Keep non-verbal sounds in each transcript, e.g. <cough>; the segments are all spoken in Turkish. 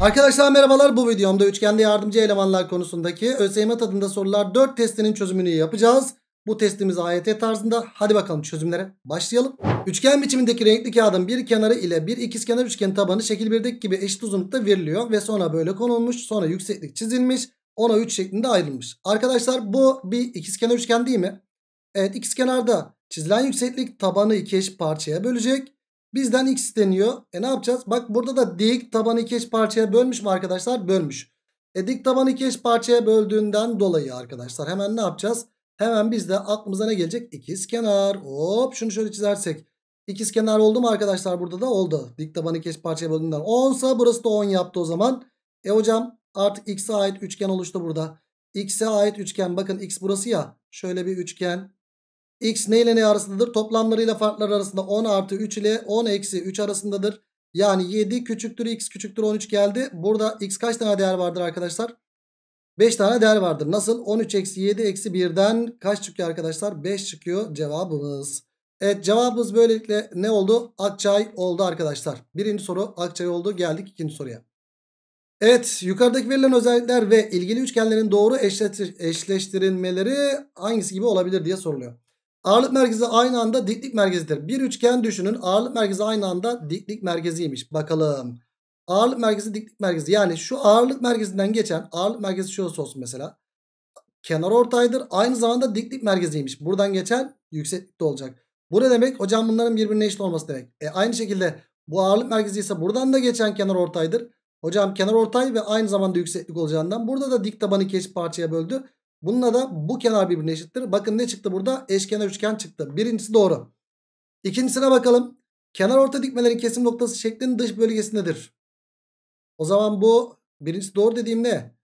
Arkadaşlar merhabalar bu videomda üçgende yardımcı elemanlar konusundaki ÖSYM tadında sorular 4 testinin çözümünü yapacağız. Bu testimiz AYT tarzında. Hadi bakalım çözümlere başlayalım. Üçgen biçimindeki renkli kağıdın bir kenarı ile bir ikizkenar üçgen tabanı şekil 1'deki gibi eşit uzunlukta veriliyor ve sonra böyle konulmuş, sonra yükseklik çizilmiş, ona 3 şeklinde ayrılmış. Arkadaşlar bu bir ikizkenar üçgen değil mi? Evet ikizkenarda çizilen yükseklik tabanı iki eşit parçaya bölecek. Bizden x isteniyor. E ne yapacağız? Bak burada da dik tabanı iki eş parçaya bölmüş mü arkadaşlar? Bölmüş. E dik tabanı iki eş parçaya böldüğünden dolayı arkadaşlar hemen ne yapacağız? Hemen bizde aklımıza ne gelecek? İkiz kenar. Hop şunu şöyle çizersek. İkiz kenar oldu mu arkadaşlar burada da? Oldu. Dik tabanı iki eş parçaya böldüğünden 10 sa burası da 10 yaptı o zaman. E hocam artık x'e ait üçgen oluştu burada. X'e ait üçgen bakın x burası ya. Şöyle bir üçgen X ne ile ne arasındadır? Toplamlarıyla farklar arasında 10 artı 3 ile 10 eksi 3 arasındadır. Yani 7 küçüktür x küçüktür 13 geldi. Burada x kaç tane değer vardır arkadaşlar? 5 tane değer vardır. Nasıl? 13 eksi 7 eksi 1'den kaç çıkıyor arkadaşlar? 5 çıkıyor cevabımız. Evet cevabımız böylelikle ne oldu? Akçay oldu arkadaşlar. Birinci soru Akçay oldu. Geldik ikinci soruya. Evet yukarıdaki verilen özellikler ve ilgili üçgenlerin doğru eşleştirilmeleri hangisi gibi olabilir diye soruluyor. Ağırlık merkezi aynı anda diklik merkezidir. Bir üçgen düşünün. Ağırlık merkezi aynı anda diklik merkeziymiş. Bakalım. Ağırlık merkezi diklik merkezi. Yani şu ağırlık merkezinden geçen ağırlık merkezi şu olsun mesela. Kenar ortaydır. Aynı zamanda diklik merkeziymiş. Buradan geçen yükseklikte olacak. Bu ne demek? Hocam bunların birbirine eşit olması demek. E, aynı şekilde bu ağırlık merkezi ise buradan da geçen kenar ortaydır. Hocam kenar ortay ve aynı zamanda yükseklik olacağından burada da dik tabanı iki parçaya böldü. Bununla da bu kenar birbirine eşittir. Bakın ne çıktı burada? Eşkenar üçgen çıktı. Birincisi doğru. İkincisine bakalım. Kenar orta dikmelerin kesim noktası şeklinin dış bölgesindedir. O zaman bu birincisi doğru dediğim ne?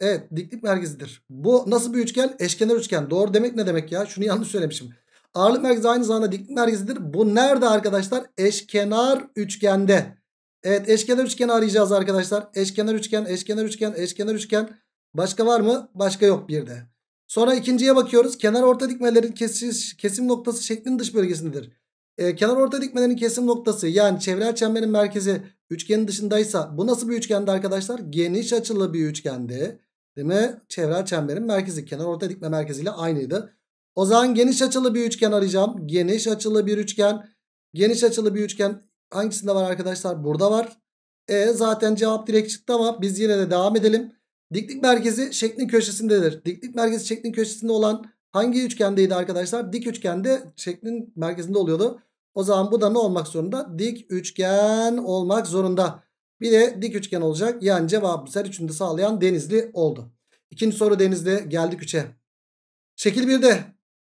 Evet diklik merkezidir. Bu nasıl bir üçgen? Eşkenar üçgen. Doğru demek ne demek ya? Şunu yanlış söylemişim. Ağırlık merkezi aynı zamanda diklik merkezidir. Bu nerede arkadaşlar? Eşkenar üçgende. Evet eşkenar üçgeni arayacağız arkadaşlar. Eşkenar üçgen, eşkenar üçgen, eşkenar üçgen. Başka var mı? Başka yok bir de. Sonra ikinciye bakıyoruz. Kenar orta dikmelerin kesiş, kesim noktası şeklin dış bölgesindedir. Ee, kenar orta dikmelerin kesim noktası yani çevre çemberin merkezi üçgenin dışındaysa bu nasıl bir üçgende arkadaşlar? Geniş açılı bir üçgende Değil mi? Çevre çemberin merkezi kenar orta dikme merkeziyle aynıydı. O zaman geniş açılı bir üçgen arayacağım. Geniş açılı bir üçgen. Geniş açılı bir üçgen hangisinde var arkadaşlar? Burada var. E zaten cevap direkt çıktı ama biz yine de devam edelim. Diklik merkezi şeklin köşesindedir. Diklik merkezi şeklin köşesinde olan hangi üçgendeydi arkadaşlar? Dik üçgende şeklin merkezinde oluyordu. O zaman bu da ne olmak zorunda? Dik üçgen olmak zorunda. Bir de dik üçgen olacak. Yani cevabımız her üçünü de sağlayan denizli oldu. İkinci soru denizli. Geldik 3'e. Şekil 1'de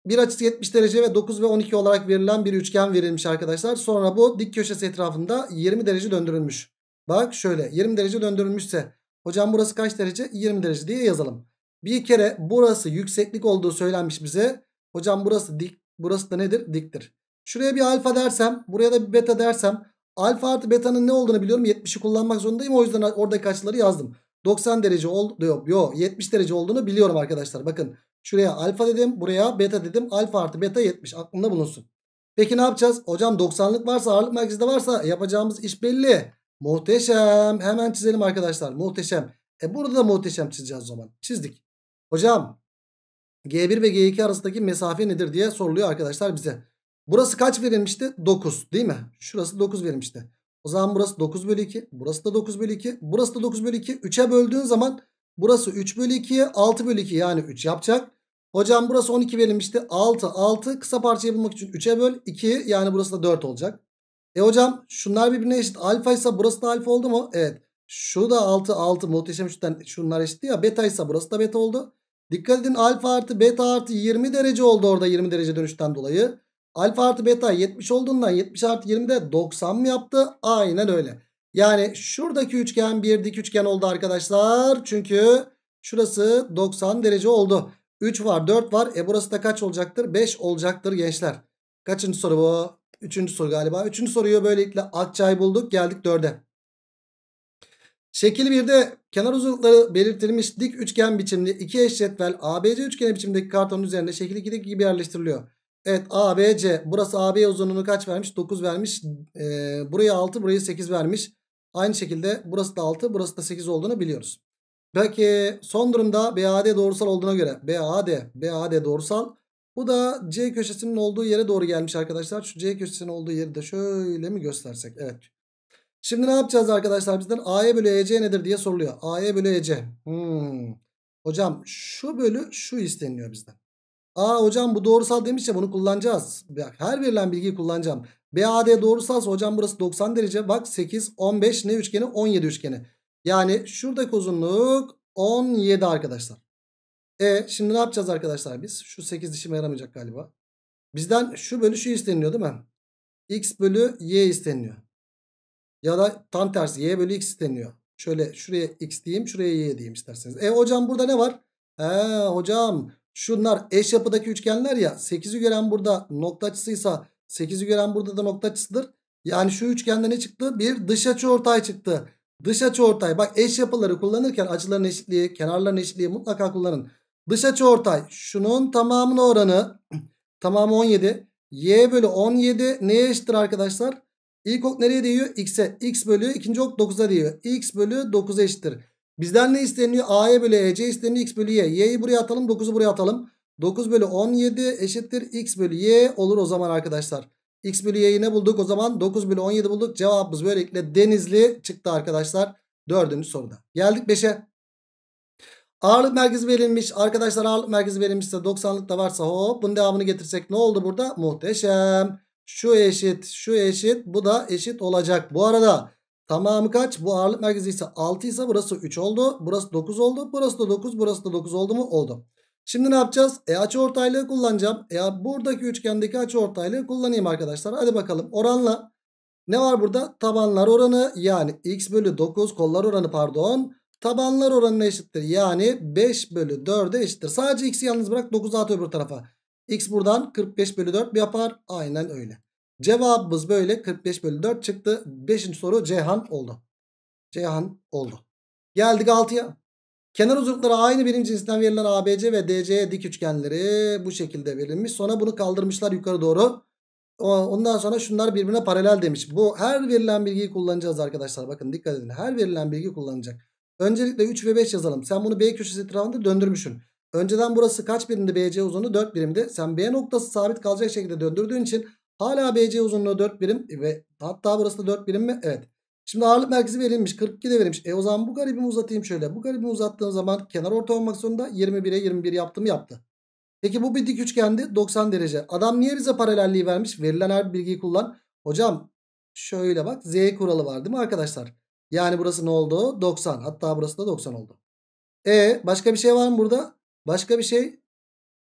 bir açısı 70 derece ve 9 ve 12 olarak verilen bir üçgen verilmiş arkadaşlar. Sonra bu dik köşesi etrafında 20 derece döndürülmüş. Bak şöyle 20 derece döndürülmüşse Hocam burası kaç derece? 20 derece diye yazalım. Bir kere burası yükseklik olduğu söylenmiş bize. Hocam burası dik. Burası da nedir? Diktir. Şuraya bir alfa dersem. Buraya da bir beta dersem. Alfa artı betanın ne olduğunu biliyorum. 70'i kullanmak zorundayım. O yüzden oradaki açıları yazdım. 90 derece oldu. Yok, yok 70 derece olduğunu biliyorum arkadaşlar. Bakın şuraya alfa dedim. Buraya beta dedim. Alfa artı beta 70. Aklında bulunsun. Peki ne yapacağız? Hocam 90'lık varsa ağırlık merkezi varsa yapacağımız iş belli. Muhteşem. Hemen çizelim arkadaşlar. Muhteşem. E burada da muhteşem çizeceğiz o zaman. Çizdik. Hocam G1 ve G2 arasındaki mesafe nedir diye soruluyor arkadaşlar bize. Burası kaç verilmişti? 9 değil mi? Şurası 9 verilmişti. O zaman burası 9 bölü 2. Burası da 9 bölü 2. Burası da 9 bölü 2. 3'e böldüğün zaman burası 3 bölü 2'ye 6 bölü 2 yani 3 yapacak. Hocam burası 12 verilmişti. 6 6 kısa parçayı bulmak için 3'e böl 2 yani burası da 4 olacak. E hocam şunlar birbirine eşit. Alfa ise burası da alfa oldu mu? Evet. Şu da 6 6 muhteşem üçten şunlar eşitti ya. Beta ise burası da beta oldu. Dikkat edin alfa artı beta artı 20 derece oldu orada 20 derece dönüşten dolayı. Alfa artı beta 70 olduğundan 70 artı 20 de 90 mı yaptı? Aynen öyle. Yani şuradaki üçgen bir dik üçgen oldu arkadaşlar. Çünkü şurası 90 derece oldu. 3 var 4 var. E burası da kaç olacaktır? 5 olacaktır gençler. Kaçıncı soru bu? Üçüncü soru galiba. Üçüncü soruyu böylelikle Akçay bulduk. Geldik dörde. Şekil 1'de kenar uzunlukları belirtilmiş dik üçgen biçimli iki eşcetvel ABC üçgeni biçimdeki kartonun üzerinde şekil 2'deki gibi yerleştiriliyor. Evet ABC burası AB uzunluğunu kaç vermiş? 9 vermiş. Ee, burayı 6 burayı 8 vermiş. Aynı şekilde burası da 6 burası da 8 olduğunu biliyoruz. Peki son durumda BAD doğrusal olduğuna göre BAD BAD doğrusal bu da C köşesinin olduğu yere doğru gelmiş arkadaşlar. Şu C köşesinin olduğu yeri de şöyle mi göstersek? Evet. Şimdi ne yapacağız arkadaşlar bizden? AE bölü EC nedir diye soruluyor. AE bölü EC. Hmm. Hocam şu bölü şu isteniyor bizden. A hocam bu doğrusal demiş ya bunu kullanacağız. Bak, her verilen bilgiyi kullanacağım. BAD doğrusalsa hocam burası 90 derece. Bak 8, 15 ne üçgeni? 17 üçgeni. Yani şuradaki uzunluk 17 arkadaşlar. E şimdi ne yapacağız arkadaşlar biz? Şu 8 dişime yaramayacak galiba. Bizden şu bölü şu isteniliyor değil mi? X bölü Y isteniliyor. Ya da tam tersi Y bölü X isteniliyor. Şöyle şuraya X diyeyim şuraya Y diyeyim isterseniz. E hocam burada ne var? He hocam şunlar eş yapıdaki üçgenler ya 8'i gören burada nokta açısıysa 8'i gören burada da nokta açısıdır. Yani şu üçgende ne çıktı? Bir dış açı ortay çıktı. Dış açı ortay. Bak eş yapıları kullanırken açıların eşitliği, kenarların eşitliği mutlaka kullanın. Dış açı ortay şunun tamamının oranı <clears throat> tamamı 17. Y bölü 17 neye eşittir arkadaşlar? İlk ok nereye değiyor? X'e. X bölü ikinci ok 9'a değiyor. X bölü 9'a eşittir. Bizden ne isteniyor? A'ya bölü EC isteniyor. X bölü Y. Y'yi buraya atalım. 9'u buraya atalım. 9 bölü 17 eşittir. X bölü Y olur o zaman arkadaşlar. X bölü Y'yi ne bulduk? O zaman 9 bölü 17 bulduk. Cevabımız böylelikle denizli çıktı arkadaşlar. Dördüncü soruda. Geldik 5'e. Ağırlık merkezi verilmiş. Arkadaşlar ağırlık merkezi verilmişse 90'lık da varsa hop bunun devamını getirsek ne oldu burada? Muhteşem. Şu eşit, şu eşit, bu da eşit olacak. Bu arada tamamı kaç? Bu ağırlık merkezi ise 6 ise burası 3 oldu. Burası 9 oldu. Burası da 9, burası da 9 oldu mu? Oldu. Şimdi ne yapacağız? E açı ortaylığı kullanacağım. E buradaki üçgendeki açı ortaylığı kullanayım arkadaşlar. Hadi bakalım oranla. Ne var burada? Tabanlar oranı yani x bölü 9 kollar oranı pardon. Tabanlar oranına eşittir. Yani 5 bölü 4'e eşittir. Sadece x'i yalnız bırak 9'u at öbür tarafa. x buradan 45 bölü 4 yapar. Aynen öyle. Cevabımız böyle 45 bölü 4 çıktı. 5. soru Ceyhan oldu. Ceyhan oldu. Geldik 6'ya. Kenar uzunlukları aynı birim cinsinden verilen ABC ve DC'ye dik üçgenleri bu şekilde verilmiş. Sonra bunu kaldırmışlar yukarı doğru. Ondan sonra şunlar birbirine paralel demiş. Bu her verilen bilgiyi kullanacağız arkadaşlar. Bakın dikkat edin. Her verilen bilgi kullanacak. Öncelikle 3 ve 5 yazalım. Sen bunu B köşesi etrafında döndürmüşsün. Önceden burası kaç birimdi? BC uzunluğu? 4 birimdi. Sen B noktası sabit kalacak şekilde döndürdüğün için hala BC uzunluğu 4 birim ve hatta burası da 4 birim mi? Evet. Şimdi ağırlık merkezi verilmiş. 42 de verilmiş. E o zaman bu garibimi uzatayım şöyle. Bu garibimi uzattığım zaman kenar orta olmak zorunda 21'e 21 yaptım yaptı. Peki bu bir dik üçgendi 90 derece. Adam niye bize paralelliği vermiş? Verilen her bilgiyi kullan. Hocam şöyle bak Z kuralı var değil mi arkadaşlar? Yani burası ne oldu? 90. Hatta burası da 90 oldu. E başka bir şey var mı burada? Başka bir şey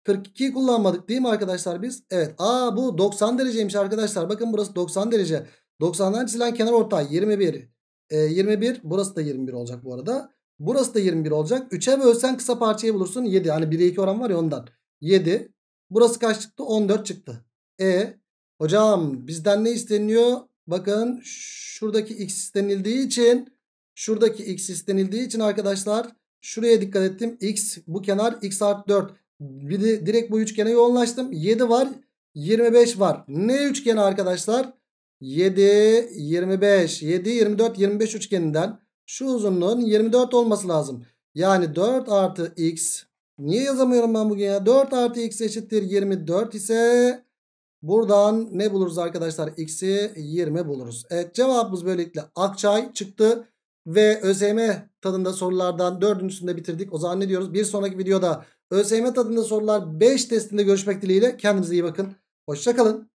42 kullanmadık değil mi arkadaşlar biz? Evet. Aa bu 90 dereceymiş arkadaşlar. Bakın burası 90 derece. 90'dan çizilen kenar ortay 21. E, 21 burası da 21 olacak bu arada. Burası da 21 olacak. 3'e bölsen kısa parçayı bulursun 7. Hani 1'e 2 oran var ya ondan. 7. Burası kaç çıktı? 14 çıktı. E hocam bizden ne isteniyor? Bakın şuradaki x istenildiği için şuradaki x istenildiği için arkadaşlar şuraya dikkat ettim. X bu kenar x artı 4. Bir de direkt bu üçgene yoğunlaştım. 7 var 25 var. Ne üçgeni arkadaşlar? 7, 25, 7, 24, 25 üçgeninden şu uzunluğun 24 olması lazım. Yani 4 artı x niye yazamıyorum ben bugün ya? 4 artı x eşittir 24 ise Buradan ne buluruz arkadaşlar? X'i 20 buluruz. Evet cevabımız böylelikle Akçay çıktı. Ve ÖSYM tadında sorulardan dördüncüsünde bitirdik. O zaman ne diyoruz? Bir sonraki videoda ÖSYM tadında sorular 5 testinde görüşmek dileğiyle. Kendinize iyi bakın. Hoşçakalın.